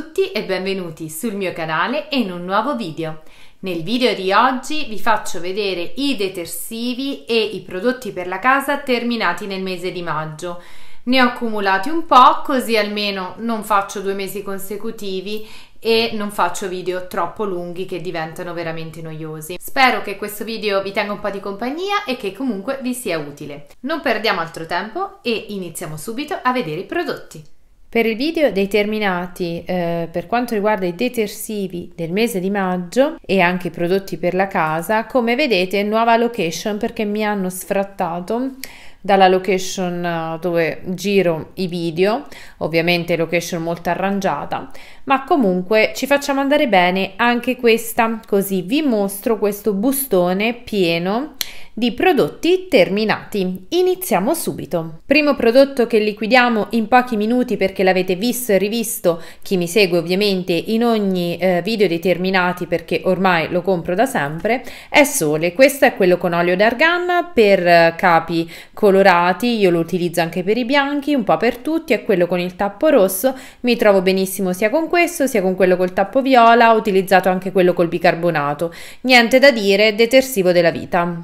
tutti e benvenuti sul mio canale e in un nuovo video. Nel video di oggi vi faccio vedere i detersivi e i prodotti per la casa terminati nel mese di maggio. Ne ho accumulati un po' così almeno non faccio due mesi consecutivi e non faccio video troppo lunghi che diventano veramente noiosi. Spero che questo video vi tenga un po' di compagnia e che comunque vi sia utile. Non perdiamo altro tempo e iniziamo subito a vedere i prodotti. Per il video dei terminati eh, per quanto riguarda i detersivi del mese di maggio e anche i prodotti per la casa, come vedete nuova location perché mi hanno sfrattato dalla location eh, dove giro i video, ovviamente location molto arrangiata, ma comunque ci facciamo andare bene anche questa, così vi mostro questo bustone pieno di prodotti terminati. Iniziamo subito. Primo prodotto che liquidiamo in pochi minuti perché l'avete visto e rivisto, chi mi segue ovviamente in ogni eh, video dei terminati perché ormai lo compro da sempre, è Sole. Questo è quello con olio d'argan per eh, capi colorati, io lo utilizzo anche per i bianchi, un po' per tutti, è quello con il tappo rosso, mi trovo benissimo sia con questo sia con quello col tappo viola, ho utilizzato anche quello col bicarbonato. Niente da dire, detersivo della vita.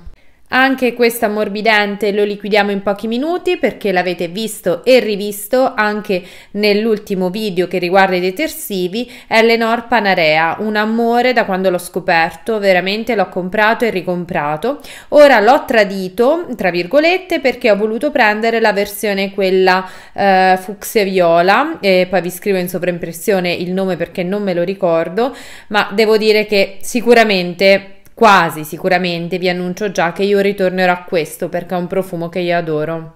Anche questa morbidente lo liquidiamo in pochi minuti perché l'avete visto e rivisto anche nell'ultimo video che riguarda i detersivi, È Lenor Panarea, un amore da quando l'ho scoperto, veramente l'ho comprato e ricomprato. Ora l'ho tradito, tra virgolette, perché ho voluto prendere la versione quella eh, fucsia viola e poi vi scrivo in sovraimpressione il nome perché non me lo ricordo, ma devo dire che sicuramente Quasi sicuramente vi annuncio già che io ritornerò a questo perché è un profumo che io adoro.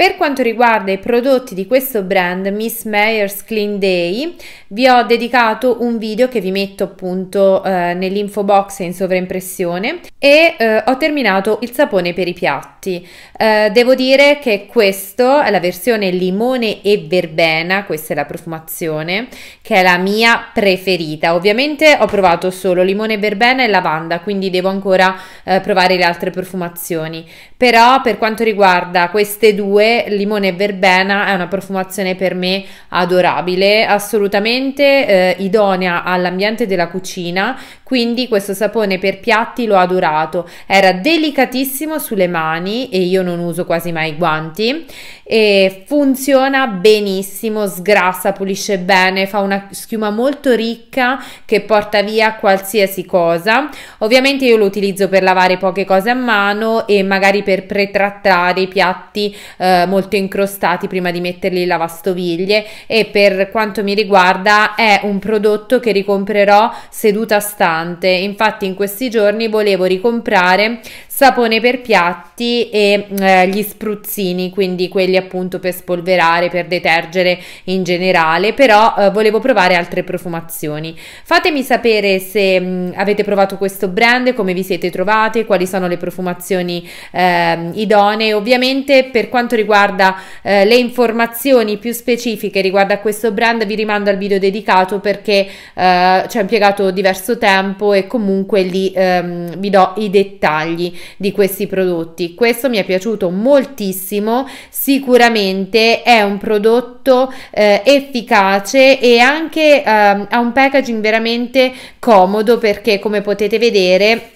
Per quanto riguarda i prodotti di questo brand, Miss Meyers Clean Day, vi ho dedicato un video che vi metto appunto eh, nell'info box in sovraimpressione e eh, ho terminato il sapone per i piatti. Eh, devo dire che questo è la versione limone e verbena, questa è la profumazione, che è la mia preferita. Ovviamente ho provato solo limone, verbena e lavanda, quindi devo ancora eh, provare le altre profumazioni. Però per quanto riguarda queste due, limone e verbena è una profumazione per me adorabile, assolutamente eh, idonea all'ambiente della cucina, quindi questo sapone per piatti l'ho adorato. Era delicatissimo sulle mani e io non uso quasi mai i guanti e funziona benissimo, sgrassa, pulisce bene, fa una schiuma molto ricca che porta via qualsiasi cosa. Ovviamente io lo utilizzo per lavare poche cose a mano e magari per pretrattare i piatti eh, molto incrostati prima di metterli in lavastoviglie e per quanto mi riguarda è un prodotto che ricomprerò seduta stante infatti in questi giorni volevo ricomprare sapone per piatti e mm, eh, gli spruzzini, quindi quelli appunto per spolverare, per detergere in generale, però eh, volevo provare altre profumazioni. Fatemi sapere se mh, mm, avete provato questo brand, come vi siete trovate, quali sono le profumazioni eh, idonee. Ovviamente per quanto riguarda eh, le informazioni più specifiche riguardo a questo brand vi rimando al video dedicato perché eh, ci ha impiegato diverso tempo e comunque lì ehm, vi do i dettagli di questi prodotti. Questo mi è piaciuto moltissimo, sicuramente è un prodotto eh, efficace e anche eh, ha un packaging veramente comodo perché come potete vedere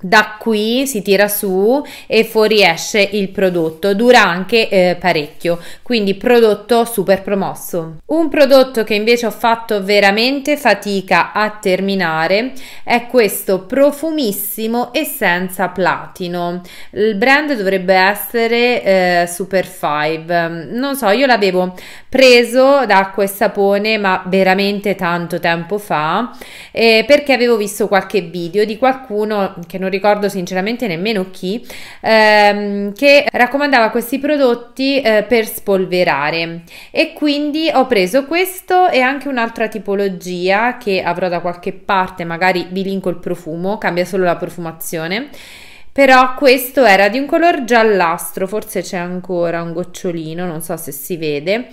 da qui si tira su e fuoriesce il prodotto dura anche eh, parecchio quindi prodotto super promosso un prodotto che invece ho fatto veramente fatica a terminare è questo profumissimo e senza platino il brand dovrebbe essere eh, super five non so io l'avevo preso da acqua e sapone ma veramente tanto tempo fa eh, perché avevo visto qualche video di qualcuno che non non ricordo sinceramente nemmeno chi, ehm, che raccomandava questi prodotti eh, per spolverare e quindi ho preso questo e anche un'altra tipologia che avrò da qualche parte, magari vi linko il profumo, cambia solo la profumazione però questo era di un color giallastro, forse c'è ancora un gocciolino, non so se si vede,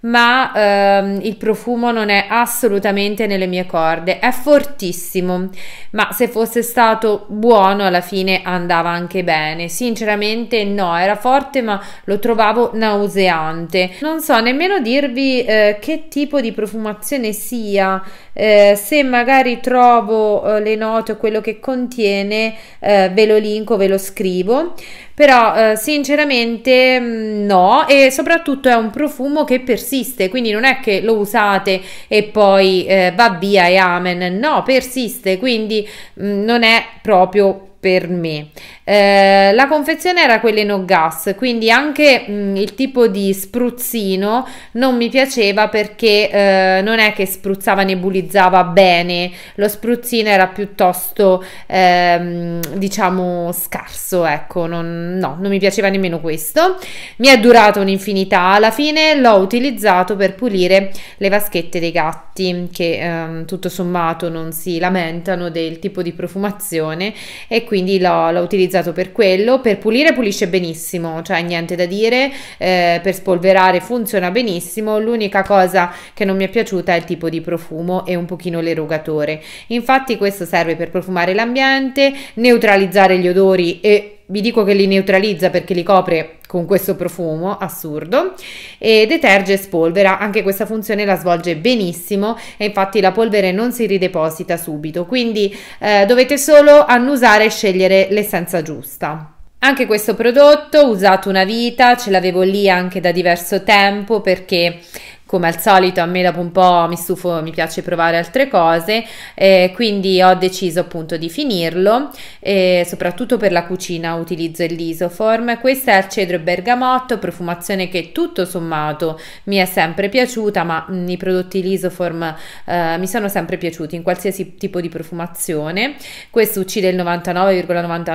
ma ehm, il profumo non è assolutamente nelle mie corde, è fortissimo, ma se fosse stato buono alla fine andava anche bene. Sinceramente no, era forte ma lo trovavo nauseante. Non so nemmeno dirvi eh, che tipo di profumazione sia, eh, se magari trovo eh, le note o quello che contiene eh, ve lo linko, ve lo scrivo però eh, sinceramente mm, no e soprattutto è un profumo che persiste quindi non è che lo usate e poi eh, va via e amen no persiste quindi mh, mm, non è proprio per me. Eh, la confezione era quella in no gas, quindi anche mh, il tipo di spruzzino non mi piaceva perché eh, non è che spruzzava, nebulizzava bene, lo spruzzino era piuttosto ehm, diciamo scarso, ecco, non, no, non mi piaceva nemmeno questo. Mi è durato un'infinità, alla fine l'ho utilizzato per pulire le vaschette dei gatti che ehm, tutto sommato non si lamentano del tipo di profumazione e quindi l'ho, l'ho, utilizzato per quello. Per pulire pulisce benissimo, cioè niente da dire, eh, per spolverare funziona benissimo, l'unica cosa che non mi è piaciuta è il tipo di profumo e un pochino l'erogatore. Infatti questo serve per profumare l'ambiente, neutralizzare gli odori e vi dico che li neutralizza perché li copre con questo profumo assurdo e deterge e spolvera, anche questa funzione la svolge benissimo e infatti la polvere non si rideposita subito, quindi eh, dovete solo annusare e scegliere l'essenza giusta. Anche questo prodotto usato una vita, ce l'avevo lì anche da diverso tempo perché come al solito a me dopo un po' mi stufo, mi piace provare altre cose, eh, quindi ho deciso appunto di finirlo, eh, soprattutto per la cucina utilizzo l'Isoform, questo è al cedro e bergamotto, profumazione che tutto sommato mi è sempre piaciuta, ma mh, i prodotti l'Isoform eh, mi sono sempre piaciuti in qualsiasi tipo di profumazione, questo uccide il 99,99%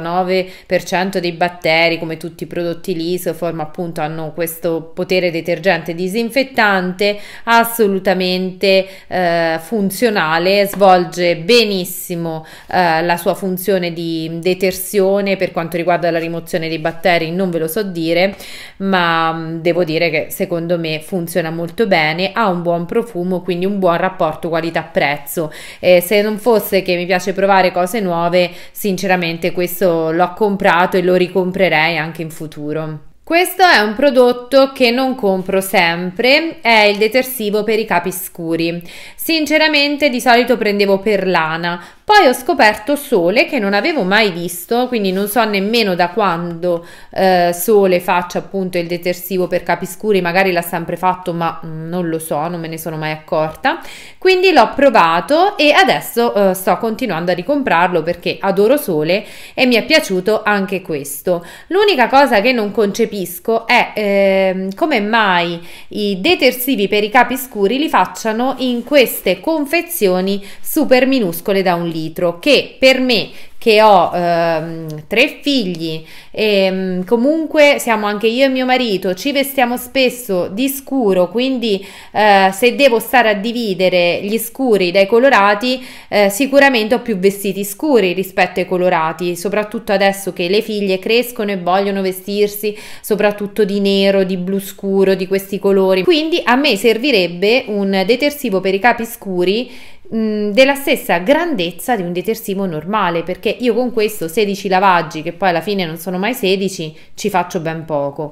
,99 dei batteri come tutti i prodotti l'Isoform appunto hanno questo potere detergente disinfettante importante, assolutamente eh, funzionale, svolge benissimo eh, la sua funzione di detersione per quanto riguarda la rimozione dei batteri, non ve lo so dire, ma mh, mm, devo dire che secondo me funziona molto bene, ha un buon profumo, quindi un buon rapporto qualità-prezzo. Eh, se non fosse che mi piace provare cose nuove, sinceramente questo l'ho comprato e lo ricomprerei anche in futuro. Questo è un prodotto che non compro sempre, è il detersivo per i capi scuri. Sinceramente di solito prendevo per lana, poi ho scoperto Sole che non avevo mai visto, quindi non so nemmeno da quando eh, Sole faccia appunto il detersivo per capi scuri, magari l'ha sempre fatto ma mm, non lo so, non me ne sono mai accorta. Quindi l'ho provato e adesso eh, sto continuando a ricomprarlo perché adoro Sole e mi è piaciuto anche questo. L'unica cosa che non concepisco è eh, come mai i detersivi per i capi scuri li facciano in questo queste confezioni super minuscole da un litro che per me che ho ehm, tre figli e ehm, comunque siamo anche io e mio marito, ci vestiamo spesso di scuro, quindi eh, se devo stare a dividere gli scuri dai colorati, eh, sicuramente ho più vestiti scuri rispetto ai colorati, soprattutto adesso che le figlie crescono e vogliono vestirsi soprattutto di nero, di blu scuro, di questi colori. Quindi a me servirebbe un detersivo per i capi scuri del della stessa grandezza di un detersivo normale, perché io con questo 16 lavaggi, che poi alla fine non sono mai 16, ci faccio ben poco.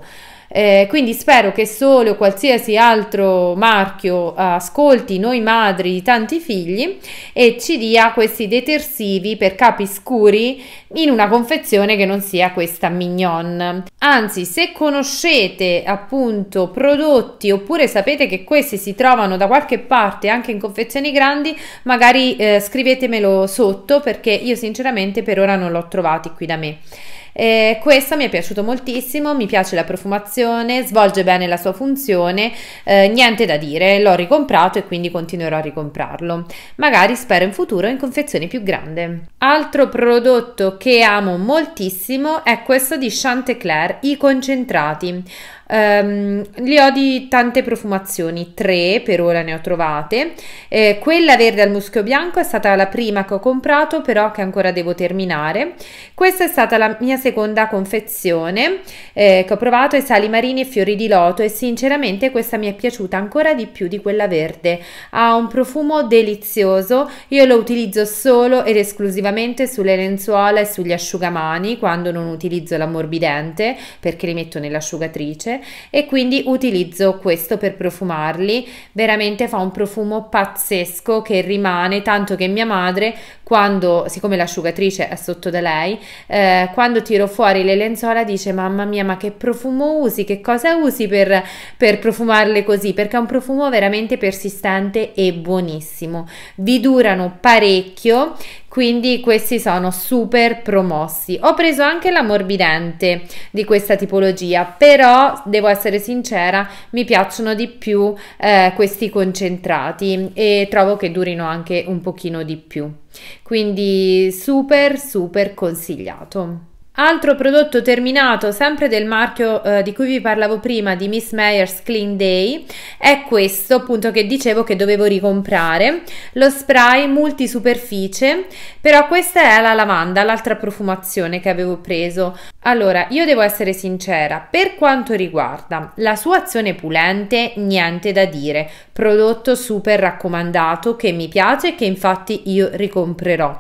Eh, quindi spero che solo o qualsiasi altro marchio ascolti noi madri di tanti figli e ci dia questi detersivi per capi scuri in una confezione che non sia questa mignon. Anzi, se conoscete appunto prodotti oppure sapete che questi si trovano da qualche parte anche in confezioni grandi, magari eh, scrivetemelo sotto perché io sinceramente per ora non l'ho trovati qui da me. Eh, questa mi è piaciuto moltissimo, mi piace la profumazione, svolge bene la sua funzione, eh, niente da dire, l'ho ricomprato e quindi continuerò a ricomprarlo. Magari spero in futuro in confezioni più grande. Altro prodotto che amo moltissimo è questo di Chantecler, i concentrati. Um, li ho di tante profumazioni, tre per ora ne ho trovate. Eh, quella verde al muschio bianco è stata la prima che ho comprato, però che ancora devo terminare. Questa è stata la mia seconda confezione eh, che ho provato i sali marini e fiori di loto e sinceramente questa mi è piaciuta ancora di più di quella verde. Ha un profumo delizioso, io lo utilizzo solo ed esclusivamente sulle lenzuola e sugli asciugamani quando non utilizzo l'ammorbidente perché li metto nell'asciugatrice e quindi utilizzo questo per profumarli. Veramente fa un profumo pazzesco che rimane, tanto che mia madre, quando, siccome l'asciugatrice è sotto da lei, eh, quando tiro fuori le lenzuola dice mamma mia ma che profumo usi, che cosa usi per, per profumarle così, perché è un profumo veramente persistente e buonissimo. Vi durano parecchio quindi questi sono super promossi. Ho preso anche l'ammorbidente di questa tipologia, però devo essere sincera, mi piacciono di più eh, questi concentrati e trovo che durino anche un pochino di più. Quindi super super consigliato. Altro prodotto terminato sempre del marchio eh, di cui vi parlavo prima di Miss Meyers Clean Day è questo appunto che dicevo che dovevo ricomprare lo spray multisuperficie però questa è la lavanda l'altra profumazione che avevo preso allora io devo essere sincera per quanto riguarda la sua azione pulente niente da dire prodotto super raccomandato che mi piace e che infatti io ricomprerò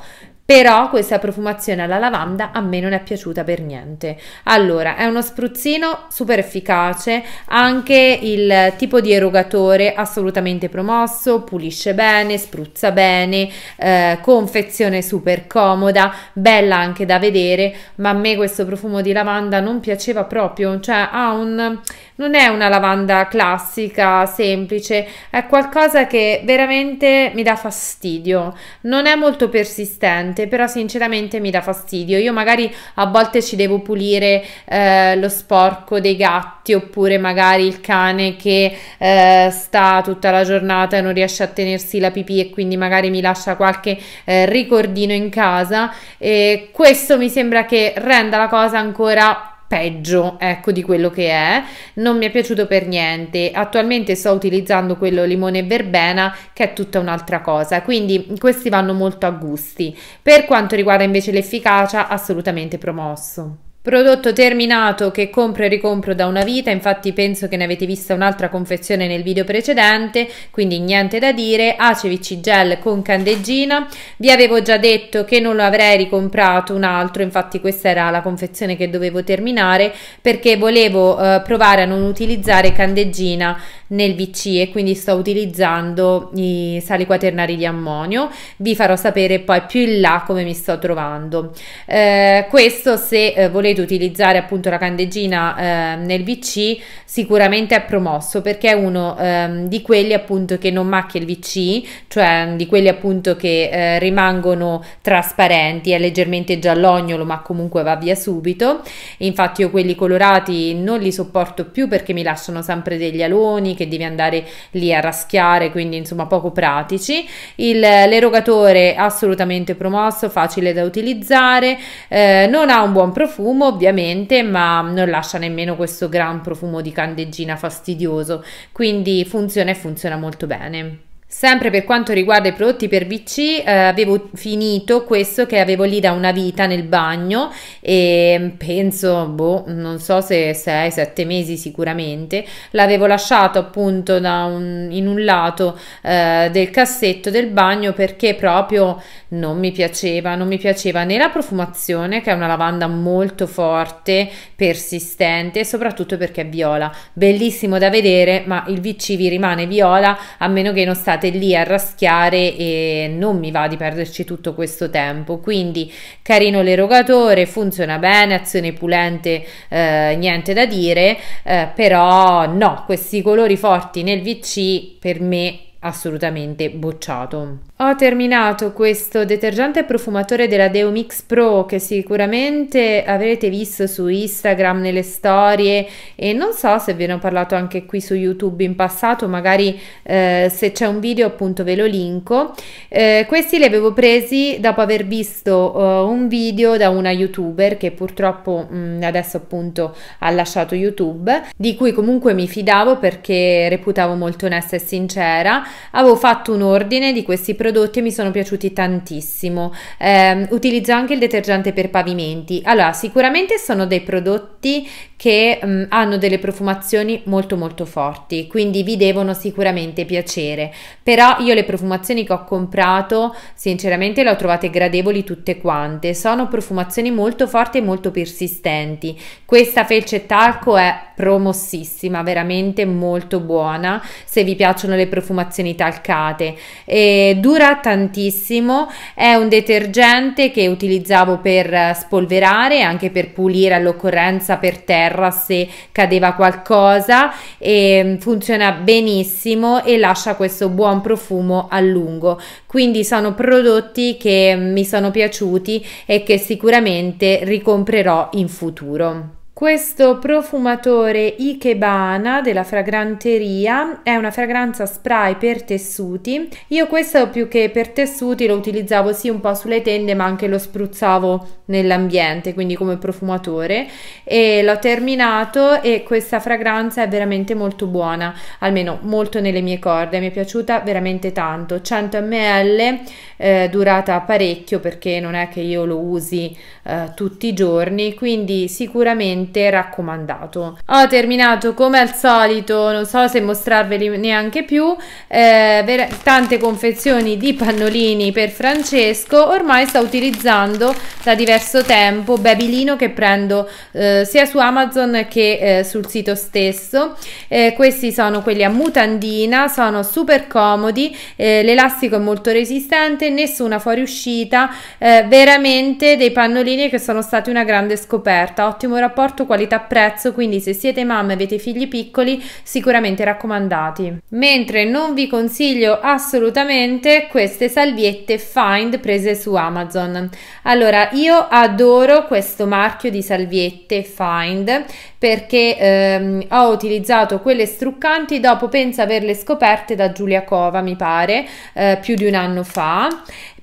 però questa profumazione alla lavanda a me non è piaciuta per niente. Allora, è uno spruzzino super efficace, anche il tipo di erogatore assolutamente promosso, pulisce bene, spruzza bene, eh, confezione super comoda, bella anche da vedere, ma a me questo profumo di lavanda non piaceva proprio, cioè ha un non è una lavanda classica, semplice, è qualcosa che veramente mi dà fastidio. Non è molto persistente, però sinceramente mi dà fastidio. Io magari a volte ci devo pulire eh, lo sporco dei gatti oppure magari il cane che eh, sta tutta la giornata e non riesce a tenersi la pipì e quindi magari mi lascia qualche eh, ricordino in casa. E questo mi sembra che renda la cosa ancora più peggio ecco di quello che è non mi è piaciuto per niente attualmente sto utilizzando quello limone verbena che è tutta un'altra cosa quindi questi vanno molto a gusti per quanto riguarda invece l'efficacia assolutamente promosso Prodotto terminato che compro e ricompro da una vita, infatti penso che ne avete vista un'altra confezione nel video precedente, quindi niente da dire. Acevici gel con candeggina, vi avevo già detto che non lo avrei ricomprato un altro, infatti questa era la confezione che dovevo terminare perché volevo eh, provare a non utilizzare candeggina nel VC e quindi sto utilizzando i sali quaternari di ammonio. Vi farò sapere poi più in là come mi sto trovando. Eh, questo se eh, volete riuscito utilizzare appunto la candeggina eh, nel VC, sicuramente è promosso perché è uno eh, di quelli appunto che non macchia il VC, cioè mm, di quelli appunto che eh, rimangono trasparenti, è leggermente giallognolo ma comunque va via subito. Infatti io quelli colorati non li sopporto più perché mi lasciano sempre degli aloni che devi andare lì a raschiare, quindi insomma poco pratici. Il, l'erogatore assolutamente promosso, facile da utilizzare, eh, non ha un buon profumo profumo ovviamente, ma non lascia nemmeno questo gran profumo di candeggina fastidioso, quindi funziona e funziona molto bene. Sempre per quanto riguarda i prodotti per BC, eh, avevo finito questo che avevo lì da una vita nel bagno e mm, penso, boh, non so se 6-7 mesi sicuramente, l'avevo lasciato appunto un, in un lato eh, del cassetto del bagno perché proprio non mi piaceva, non mi piaceva né la profumazione che è una lavanda molto forte, persistente e soprattutto perché è viola, bellissimo da vedere ma il BC vi rimane viola a meno che non state state lì a raschiare e non mi va di perderci tutto questo tempo. Quindi carino l'erogatore, funziona bene, azione pulente, eh, niente da dire, eh, però no, questi colori forti nel VC per me assolutamente bocciato. Ho terminato questo detergente profumatore della Deo Mix Pro che sicuramente avrete visto su Instagram nelle storie e non so se ve ne ho parlato anche qui su YouTube in passato, magari eh, se c'è un video appunto ve lo linko. Eh, questi li avevo presi dopo aver visto uh, un video da una youtuber che purtroppo mh, mm, adesso appunto ha lasciato YouTube, di cui comunque mi fidavo perché reputavo molto onesta e sincera. Avevo fatto un ordine di questi prodotti prodotti e mi sono piaciuti tantissimo. Eh, utilizzo anche il detergente per pavimenti. Allora, sicuramente sono dei prodotti che mh, mm, hanno delle profumazioni molto molto forti, quindi vi devono sicuramente piacere. Però io le profumazioni che ho comprato, sinceramente le ho trovate gradevoli tutte quante. Sono profumazioni molto forti e molto persistenti. Questa felce talco è promossissima, veramente molto buona se vi piacciono le profumazioni talcate. E dura tantissimo, è un detergente che utilizzavo per spolverare, anche per pulire all'occorrenza per terra se cadeva qualcosa e funziona benissimo e lascia questo buon profumo a lungo. Quindi sono prodotti che mi sono piaciuti e che sicuramente ricomprerò in futuro. Questo profumatore Ikebana della fragranteria è una fragranza spray per tessuti. Io questo più che per tessuti lo utilizzavo sì un po' sulle tende ma anche lo spruzzavo nell'ambiente, quindi come profumatore e l'ho terminato e questa fragranza è veramente molto buona, almeno molto nelle mie corde, mi è piaciuta veramente tanto. 100 ml eh, durata parecchio perché non è che io lo usi eh, tutti i giorni, quindi sicuramente fortemente raccomandato. Ho terminato come al solito, non so se mostrarveli neanche più, eh, tante confezioni di pannolini per Francesco, ormai sto utilizzando da diverso tempo Babylino che prendo eh, sia su Amazon che eh, sul sito stesso. Eh, questi sono quelli a mutandina, sono super comodi, eh, l'elastico è molto resistente, nessuna fuoriuscita, eh, veramente dei pannolini che sono stati una grande scoperta, ottimo rapporto rapporto qualità-prezzo, quindi se siete mamme e avete figli piccoli, sicuramente raccomandati. Mentre non vi consiglio assolutamente queste salviette Find prese su Amazon. Allora, io adoro questo marchio di salviette Find perché ehm, ho utilizzato quelle struccanti dopo penso averle scoperte da Giulia Cova mi pare eh, più di un anno fa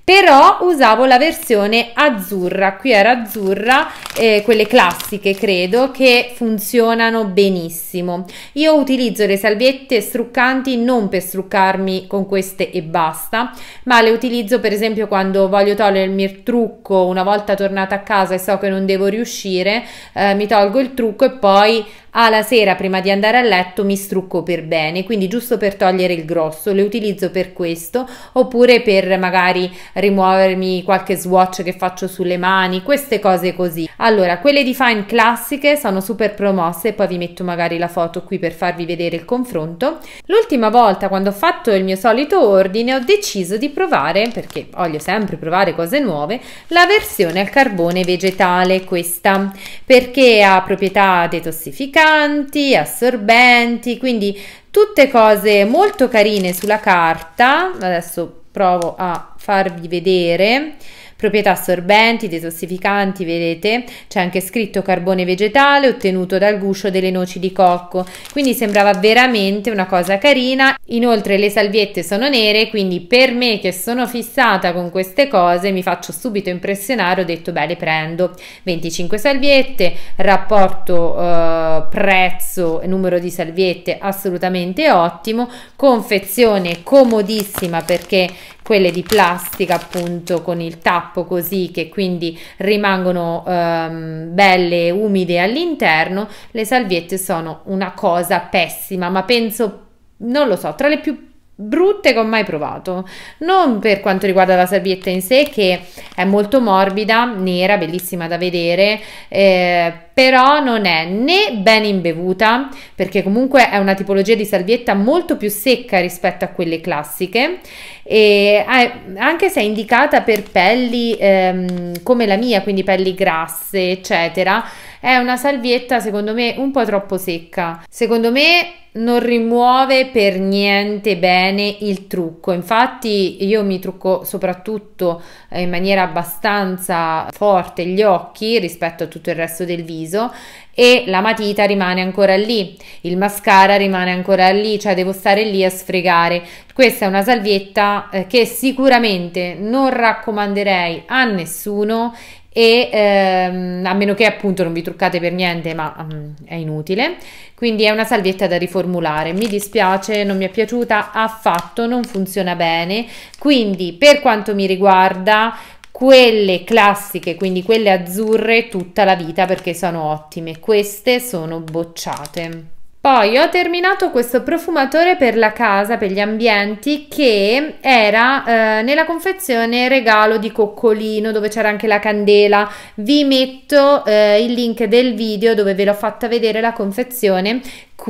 però usavo la versione azzurra, qui era azzurra, eh, quelle classiche credo, che funzionano benissimo. Io utilizzo le salviette struccanti non per struccarmi con queste e basta, ma le utilizzo per esempio quando voglio togliere il mio trucco una volta tornata a casa e so che non devo riuscire, eh, mi tolgo il trucco e poi Ah, la sera prima di andare a letto mi strucco per bene, quindi giusto per togliere il grosso, le utilizzo per questo oppure per magari rimuovermi qualche swatch che faccio sulle mani, queste cose così. Allora, quelle di Fine classiche sono super promosse, poi vi metto magari la foto qui per farvi vedere il confronto. L'ultima volta quando ho fatto il mio solito ordine ho deciso di provare, perché voglio sempre provare cose nuove, la versione al carbone vegetale, questa, perché ha proprietà detossificante lubrificanti, assorbenti, quindi tutte cose molto carine sulla carta. Adesso provo a farvi vedere Proprietà assorbenti, detossificanti, vedete, c'è anche scritto carbone vegetale ottenuto dal guscio delle noci di cocco, quindi sembrava veramente una cosa carina. Inoltre le salviette sono nere, quindi per me che sono fissata con queste cose mi faccio subito impressionare, ho detto beh le prendo. 25 salviette, rapporto eh, prezzo e numero di salviette assolutamente ottimo, confezione comodissima perché quelle di plastica appunto con il tappo tappo così che quindi rimangono ehm, belle e umide all'interno, le salviette sono una cosa pessima, ma penso non lo so, tra le più brutte che ho mai provato. Non per quanto riguarda la salvietta in sé, che è molto morbida, nera, bellissima da vedere, eh, però non è né ben imbevuta, perché comunque è una tipologia di salvietta molto più secca rispetto a quelle classiche, e anche se è indicata per pelli ehm, come la mia, quindi pelli grasse, eccetera è una salvietta secondo me un po' troppo secca. Secondo me non rimuove per niente bene il trucco. Infatti io mi trucco soprattutto eh, in maniera abbastanza forte gli occhi rispetto a tutto il resto del viso e la matita rimane ancora lì, il mascara rimane ancora lì, cioè devo stare lì a sfregare. Questa è una salvietta eh, che sicuramente non raccomanderei a nessuno e ehm, a meno che appunto non vi truccate per niente ma um, è inutile quindi è una salvietta da riformulare mi dispiace non mi è piaciuta affatto non funziona bene quindi per quanto mi riguarda quelle classiche, quindi quelle azzurre tutta la vita perché sono ottime. Queste sono bocciate. Poi ho terminato questo profumatore per la casa, per gli ambienti, che era eh, nella confezione regalo di coccolino, dove c'era anche la candela. Vi metto eh, il link del video dove ve l'ho fatta vedere la confezione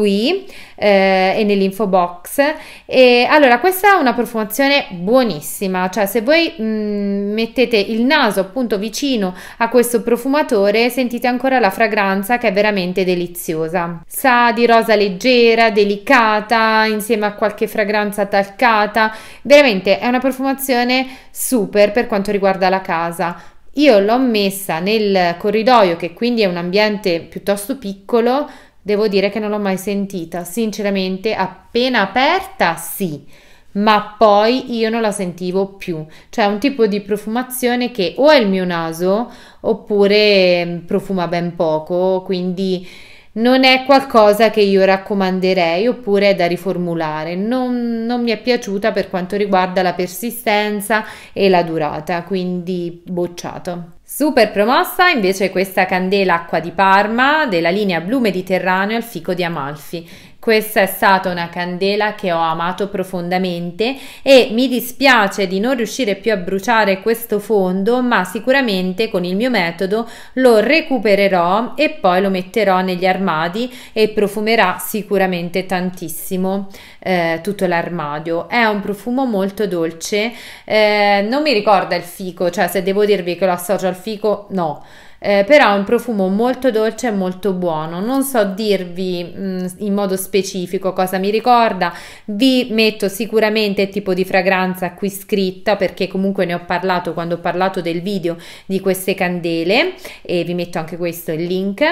qui eh, e nell'info box. E, allora, questa è una profumazione buonissima, cioè se voi mh, mm, mettete il naso appunto vicino a questo profumatore sentite ancora la fragranza che è veramente deliziosa. Sa di rosa leggera, delicata, insieme a qualche fragranza talcata, veramente è una profumazione super per quanto riguarda la casa. Io l'ho messa nel corridoio che quindi è un ambiente piuttosto piccolo devo dire che non l'ho mai sentita. Sinceramente, appena aperta, sì, ma poi io non la sentivo più. Cioè, è un tipo di profumazione che o è il mio naso oppure mm, profuma ben poco, quindi non è qualcosa che io raccomanderei oppure è da riformulare. Non, non mi è piaciuta per quanto riguarda la persistenza e la durata, quindi bocciato. Super promossa invece questa candela acqua di Parma della linea blu Mediterraneo al fico di Amalfi questa è stata una candela che ho amato profondamente e mi dispiace di non riuscire più a bruciare questo fondo, ma sicuramente con il mio metodo lo recupererò e poi lo metterò negli armadi e profumerà sicuramente tantissimo eh, tutto l'armadio. È un profumo molto dolce, eh, non mi ricorda il fico, cioè se devo dirvi che lo associo al fico, no eh, però è un profumo molto dolce e molto buono. Non so dirvi mh, mm, in modo specifico cosa mi ricorda, vi metto sicuramente il tipo di fragranza qui scritta perché comunque ne ho parlato quando ho parlato del video di queste candele e vi metto anche questo il link.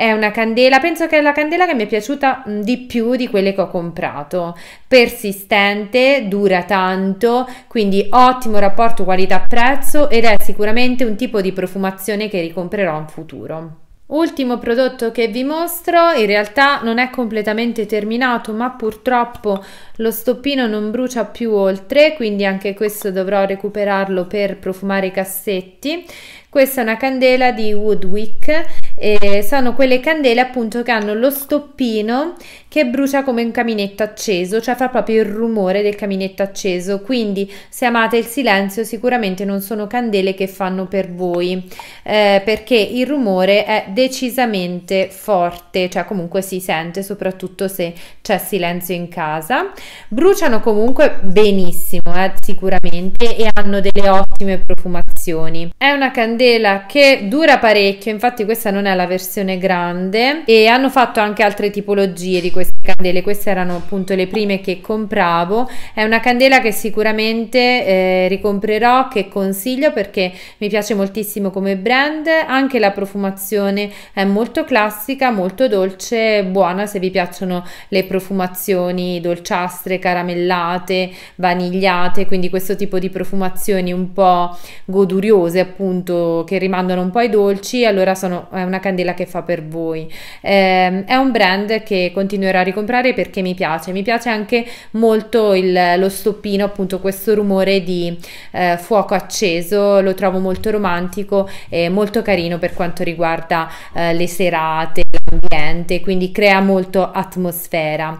È una candela, penso che è la candela che mi è piaciuta mm, di più di quelle che ho comprato. Persistente, dura tanto, quindi ottimo rapporto qualità-prezzo ed è sicuramente un tipo di profumazione che ricomprerò in futuro. Ultimo prodotto che vi mostro, in realtà non è completamente terminato ma purtroppo lo stoppino non brucia più oltre, quindi anche questo dovrò recuperarlo per profumare i cassetti. Questa è una candela di Woodwick, eh, sono quelle candele appunto che hanno lo stoppino che brucia come un caminetto acceso, cioè fa proprio il rumore del caminetto acceso, quindi se amate il silenzio sicuramente non sono candele che fanno per voi, eh, perché il rumore è decisamente forte, cioè comunque si sente soprattutto se c'è silenzio in casa. Bruciano comunque benissimo, eh, sicuramente, e hanno delle ottime profumazioni dimensioni. È una candela che dura parecchio, infatti questa non è la versione grande e hanno fatto anche altre tipologie di queste candele, queste erano appunto le prime che compravo. È una candela che sicuramente eh, ricomprerò, che consiglio perché mi piace moltissimo come brand, anche la profumazione è molto classica, molto dolce, buona se vi piacciono le profumazioni dolciastre, caramellate, vanigliate, quindi questo tipo di profumazioni un po' godurose curiose appunto che rimandano un po' ai dolci, allora sono, è una candela che fa per voi. Eh, è un brand che continuerò a ricomprare perché mi piace, mi piace anche molto il, lo stoppino, appunto questo rumore di eh, fuoco acceso, lo trovo molto romantico e molto carino per quanto riguarda eh, le serate, l'ambiente, quindi crea molto atmosfera.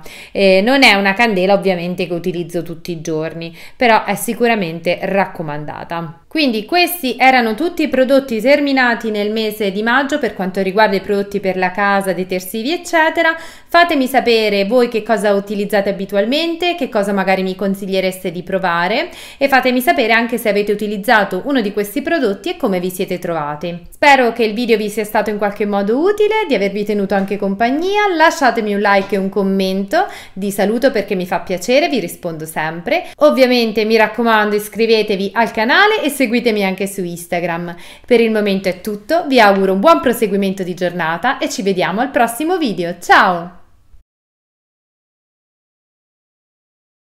non è una candela ovviamente che utilizzo tutti i giorni, però è sicuramente raccomandata. Quindi questi erano tutti i prodotti terminati nel mese di maggio per quanto riguarda i prodotti per la casa, detersivi eccetera. Fatemi sapere voi che cosa utilizzate abitualmente, che cosa magari mi consigliereste di provare e fatemi sapere anche se avete utilizzato uno di questi prodotti e come vi siete trovati. Spero che il video vi sia stato in qualche modo utile, di avervi tenuto anche compagnia, lasciatemi un like e un commento, vi saluto perché mi fa piacere, vi rispondo sempre. Ovviamente mi raccomando iscrivetevi al canale e se seguitemi anche su Instagram. Per il momento è tutto, vi auguro un buon proseguimento di giornata e ci vediamo al prossimo video. Ciao!